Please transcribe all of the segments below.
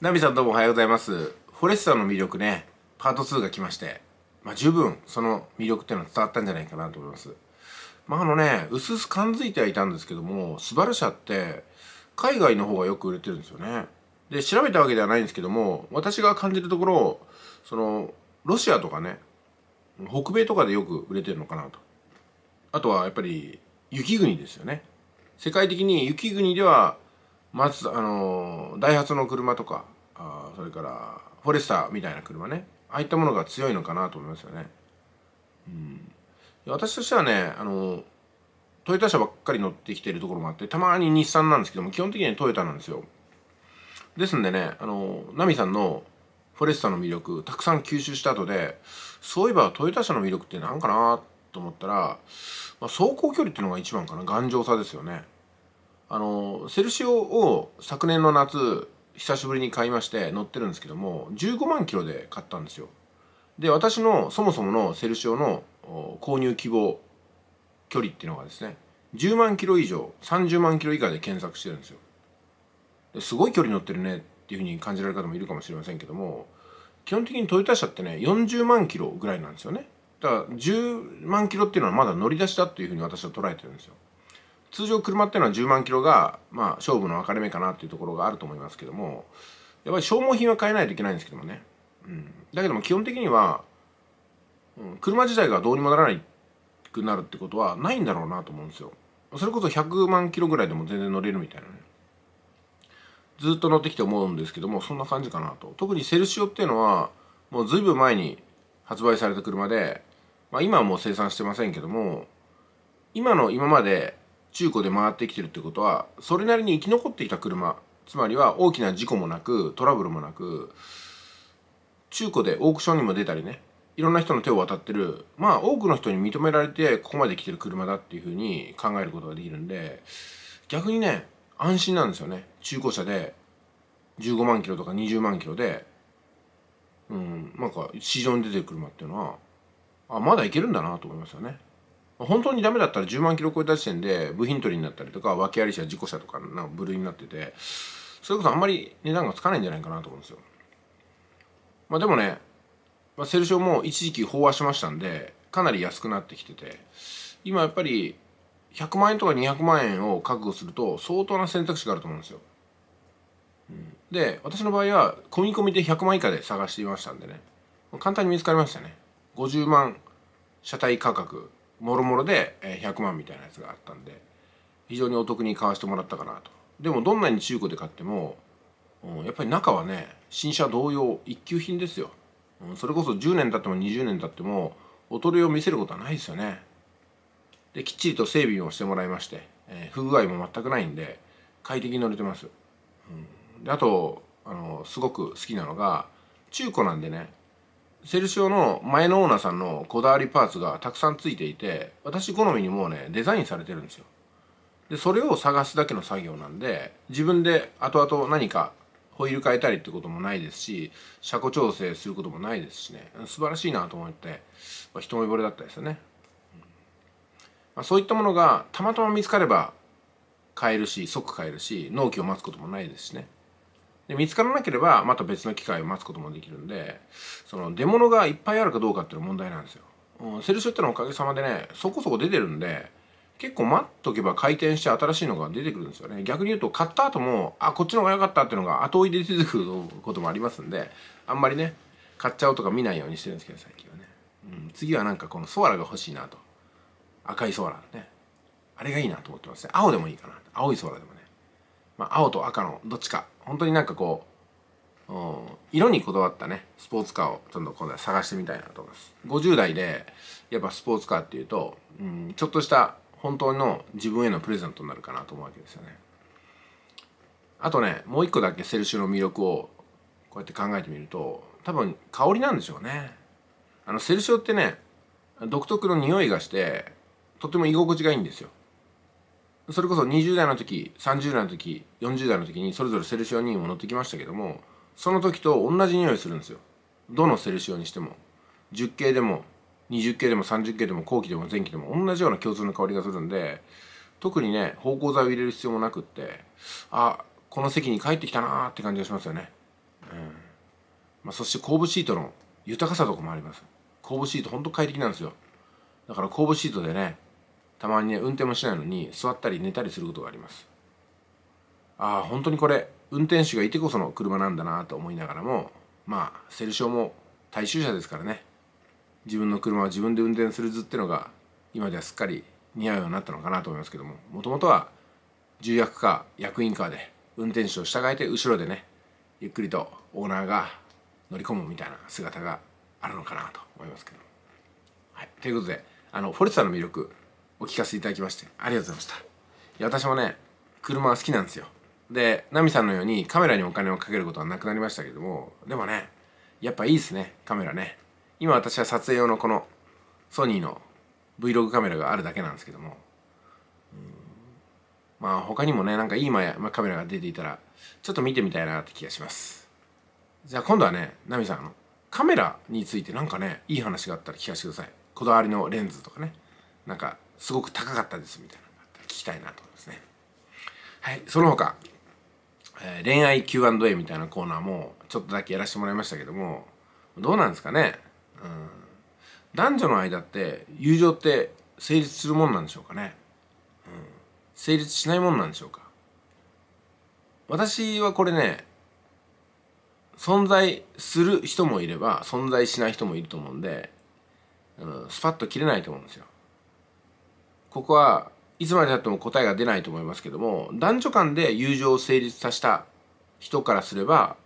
ナビさんどうもおはようございます。フォレスタの魅力ね、パート2が来まして、まあ、十分その魅力っていうのは伝わったんじゃないかなと思います。まああのね、うすうす感づいてはいたんですけども、スバル車って海外の方がよく売れてるんですよね。で、調べたわけではないんですけども、私が感じるところ、その、ロシアとかね、北米とかでよく売れてるのかなと。あとはやっぱり雪国ですよね。世界的に雪国ではまず、あのダイハツの車とかあそれからフォレスターみたいな車ねああいったものが強いのかなと思いますよね。うん、私としてはねあのトヨタ車ばっかり乗ってきてるところもあってたまに日産なんですけども基本的にはトヨタなんですよ。ですんでねあのナミさんのフォレスタの魅力たくさん吸収した後でそういえばトヨタ車の魅力って何かなと思ったら、まあ、走行距離っていうのが一番かな頑丈さですよね。あのセルシオを昨年の夏久しぶりに買いまして乗ってるんですけども15万キロで買ったんですよで私のそもそものセルシオの購入希望距離っていうのがですね10万キロ以上30万キロ以下で検索してるんですよすごい距離乗ってるねっていうふうに感じられる方もいるかもしれませんけども基本的にトヨタ車ってね40万キロぐらいなんですよねだから10万キロっていうのはまだ乗り出しだっていうふうに私は捉えてるんですよ通常車っていうのは10万キロが、まあ、勝負の分かれ目かなっていうところがあると思いますけどもやっぱり消耗品は変えないといけないんですけどもね、うん、だけども基本的には、うん、車自体がどうにもならないくなるってことはないんだろうなと思うんですよそれこそ100万キロぐらいでも全然乗れるみたいなねずっと乗ってきて思うんですけどもそんな感じかなと特にセルシオっていうのはもう随分前に発売された車で、まあ、今はもう生産してませんけども今の今まで中古で回ってきてるってことはそれなりに生き残っていた車つまりは大きな事故もなくトラブルもなく中古でオークションにも出たりねいろんな人の手を渡ってるまあ多くの人に認められてここまで来てる車だっていうふうに考えることができるんで逆にね安心なんですよね中古車で15万キロとか20万キロでうんなんか市場に出てる車っていうのはあまだいけるんだなと思いますよね。本当にダメだったら10万キロ超えた時点で部品取りになったりとか訳あり車事故車とかの部類になっててそれこそあんまり値段がつかないんじゃないかなと思うんですよ。まあ、でもね、まあ、セルシオも一時期飽和しましたんでかなり安くなってきてて今やっぱり100万円とか200万円を覚悟すると相当な選択肢があると思うんですよ。うん、で私の場合は込み込みで100万以下で探していましたんでね簡単に見つかりましたね。50万車体価格もろもろで100万みたいなやつがあったんで非常にお得に買わせてもらったかなとでもどんなに中古で買ってもやっぱり中はね新車同様一級品ですよそれこそ10年経っても20年経っても衰えを見せることはないですよねできっちりと整備もしてもらいまして、えー、不具合も全くないんで快適に乗れてます、うん、であとあのすごく好きなのが中古なんでねセルシオの前のオーナーさんのこだわりパーツがたくさんついていて私好みにもうねデザインされてるんですよでそれを探すだけの作業なんで自分で後々何かホイール変えたりってこともないですし車庫調整することもないですしね素晴らしいなと思って、まあ、一目惚れだったですよね、まあ、そういったものがたまたま見つかれば買えるし即買えるし納期を待つこともないですしねで見つからなければまた別の機会を待つこともできるんでその出物がいっぱいあるかどうかっていうの問題なんですよ、うん、セルシュってのおかげさまでねそこそこ出てるんで結構待っとけば回転して新しいのが出てくるんですよね逆に言うと買った後もあこっちの方が良かったっていうのが後追いで出てくることもありますんであんまりね買っちゃうとか見ないようにしてるんですけど最近はね、うん、次はなんかこのソアラが欲しいなと赤いソアラねあれがいいなと思ってますね青でもいいかな青いソアラでもねまあ青と赤のどっちか本当になんかこう、うん、色にこだわったねスポーツカーをちょっと今度は探してみたいなと思います50代でやっぱスポーツカーっていうと、うん、ちょっとした本当の自分へのプレゼントになるかなと思うわけですよねあとねもう一個だけセルシュの魅力をこうやって考えてみると多分香りなんでしょうねあのセルシオってね独特の匂いがしてとても居心地がいいんですよそれこそ20代の時30代の時40代の時にそれぞれセルシオニウムを乗ってきましたけどもその時と同じ匂いするんですよどのセルシオにしても10系でも20系でも30系でも後期でも前期でも同じような共通の香りがするんで特にね芳香剤を入れる必要もなくってあこの席に帰ってきたなーって感じがしますよね、うんまあ、そして後部シートの豊かさとかもあります後部シートほんと快適なんですよだから後部シートでねたまにね運転もしないのに座ったり寝たりすることがありますああ本当にこれ運転手がいてこその車なんだなと思いながらもまあセルショーも大衆車ですからね自分の車は自分で運転する図ってのが今ではすっかり似合うようになったのかなと思いますけどももともとは重役か役員かで運転手を従えて後ろでねゆっくりとオーナーが乗り込むみたいな姿があるのかなと思いますけども。はい、ということであのフォレスターの魅力お聞かせいただきましてありがとうございましたいや私もね車は好きなんですよでナミさんのようにカメラにお金をかけることはなくなりましたけどもでもねやっぱいいですねカメラね今私は撮影用のこのソニーの Vlog カメラがあるだけなんですけどもまあ他にもねなんかいい前、まあ、カメラが出ていたらちょっと見てみたいなって気がしますじゃあ今度はねナミさんあのカメラについてなんかねいい話があったら聞かせてくださいこだわりのレンズとかねなんかすごく高かったですみたいなのがあったら聞きたいなと思いますね。はい、その他、えー、恋愛 Q&A みたいなコーナーもちょっとだけやらせてもらいましたけどもどうなんですかね、うん、男女の間って友情って成立するもんなんでしょうかね、うん、成立しないもんなんでしょうか私はこれね存在する人もいれば存在しない人もいると思うんで、うん、スパッと切れないと思うんですよここはいつまでたっても答えが出ないと思いますけども男女間で友情を成立させた人からすれば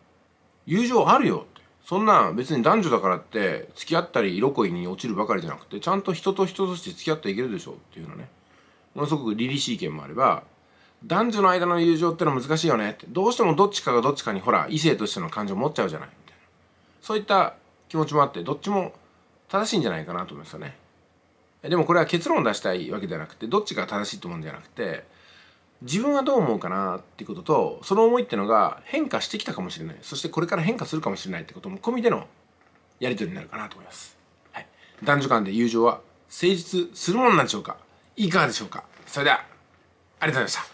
友情あるよってそんな別に男女だからって付き合ったり色恋に落ちるばかりじゃなくてちゃんと人と人として付き合っていけるでしょうっていうのねものすごく凛々しい意見もあれば男女の間の友情ってのは難しいよねってどうしてもどっちかがどっちかにほら異性としての感情を持っちゃうじゃないみたいなそういった気持ちもあってどっちも正しいんじゃないかなと思いますよね。でもこれは結論を出したいわけじゃなくてどっちが正しいと思うんじゃなくて自分はどう思うかなっていうこととその思いってのが変化してきたかもしれないそしてこれから変化するかもしれないってことも込みでのやり取りになるかなと思います、はい、男女間で友情は誠実するものなんでしょうかいかがでしょうかそれではありがとうございました